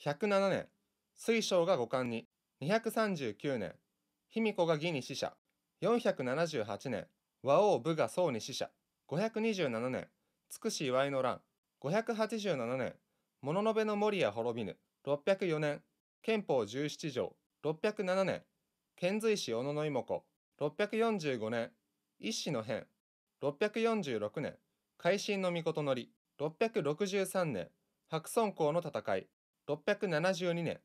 107年、水晶が五冠に、239年、卑弥呼が義に死者、478年、和王武が宋に死者、527年、つくし祝いの乱、587年、物のべの森や滅びぬ、604年、憲法十七条、607年、遣隋使小野の妹子、645年、一子の変、646年、改新の御事のり、663年、白村公の戦い、672年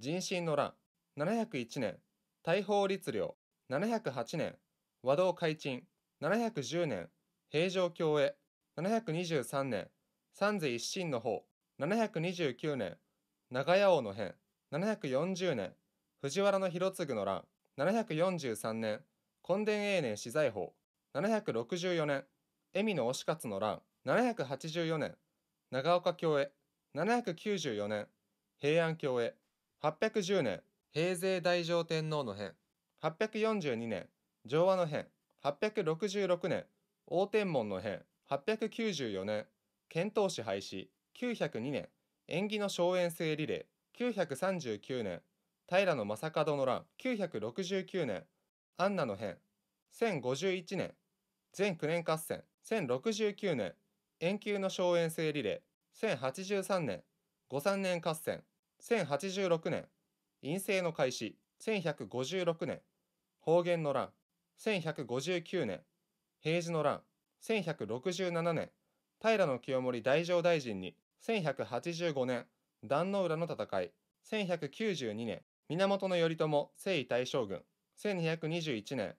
人心の乱701年大宝律令708年和道開鎮710年平城京へ723年三世一新の方729年長屋王の変740年藤原広次の乱743年根伝永年資罪法764年恵美の推し活の乱784年長岡京へ794年平安京へ810年平成大乗天皇の変842年上和の変866年応天門の変894年遣唐使廃止902年縁起の荘園制リレー939年平将門の乱969年アンナの変1051年全9年合戦1069年延久の荘園制リレー1083年御三年合戦1086年陰性の開始1156年方言の乱1159年平治の乱1167年平清盛大乗大臣に1185年壇の浦の戦い1192年源頼朝征夷大将軍1221年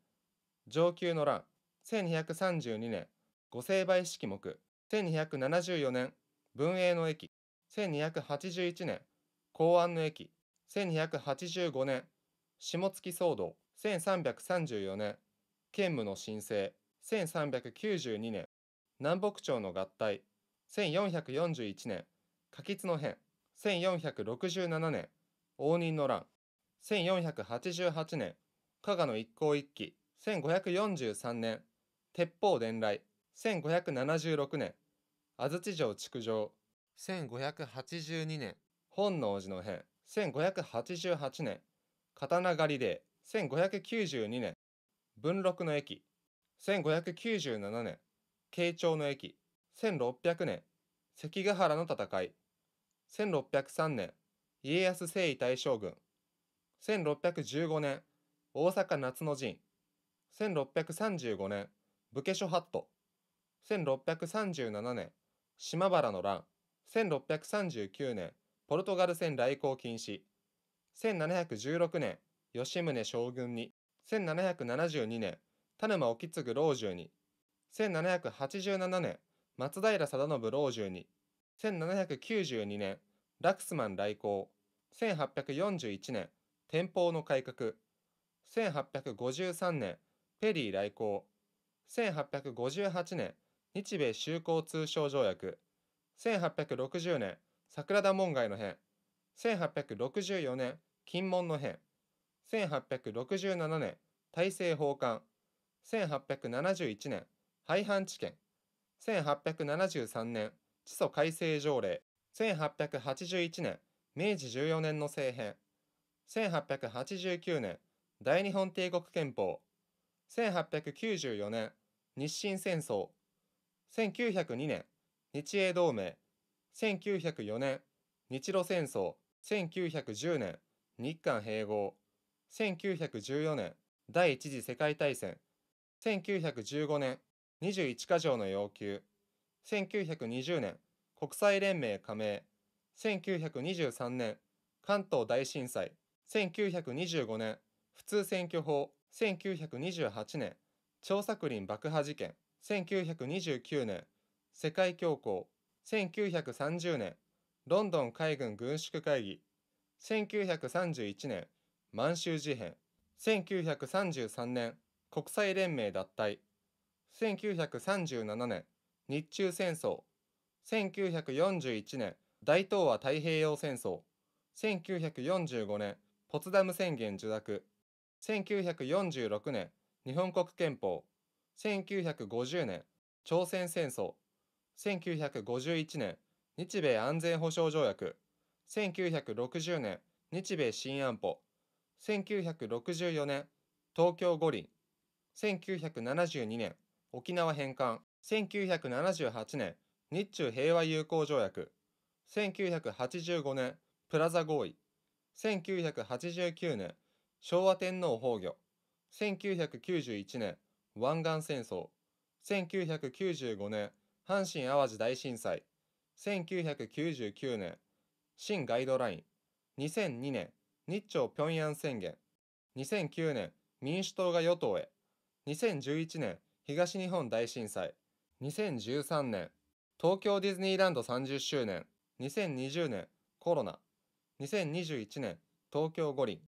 上級の乱1232年御成敗式目1274年文永の駅1281年公安の駅1285年下月騒動1334年兼務の申請1392年南北朝の合体1441年下吉の変1467年応仁の乱1488年加賀の一向一揆1543年鉄砲伝来1576年安土城築城1582年本能寺の変1588年刀狩りで1592年文禄の駅1597年慶長の駅1600年関ヶ原の戦い1603年家康征夷大将軍1615年大阪夏の陣1635年武家諸法度1637年島原の乱1639年ポルトガル戦来航禁止1716年吉宗将軍に1772年田沼意次老中に1787年松平定信老中に1792年ラクスマン来航1841年天保の改革1853年ペリー来航1858年日米修好通商条約1860年桜田門外の変1864年金門の変1867年大政奉還1871年廃藩置県1873年地租改正条例1881年明治14年の政変1889年大日本帝国憲法1894年日清戦争1902年日英同盟1904年日露戦争1910年日韓併合1914年第一次世界大戦1915年21か条の要求1920年国際連盟加盟1923年関東大震災1925年普通選挙法1928年張作霖爆破事件1929年世界恐慌1930年ロンドン海軍軍縮会議1931年満州事変1933年国際連盟脱退1937年日中戦争1941年大東亜太平洋戦争1945年ポツダム宣言受諾1946年日本国憲法1950年朝鮮戦争1951年日米安全保障条約1960年日米新安保1964年東京五輪1972年沖縄返還1978年日中平和友好条約1985年プラザ合意1989年昭和天皇崩御1991年湾岸戦争1995年阪神・淡路大震災1999年新ガイドライン2002年日朝平壌宣言2009年民主党が与党へ2011年東日本大震災2013年東京ディズニーランド30周年2020年コロナ2021年東京五輪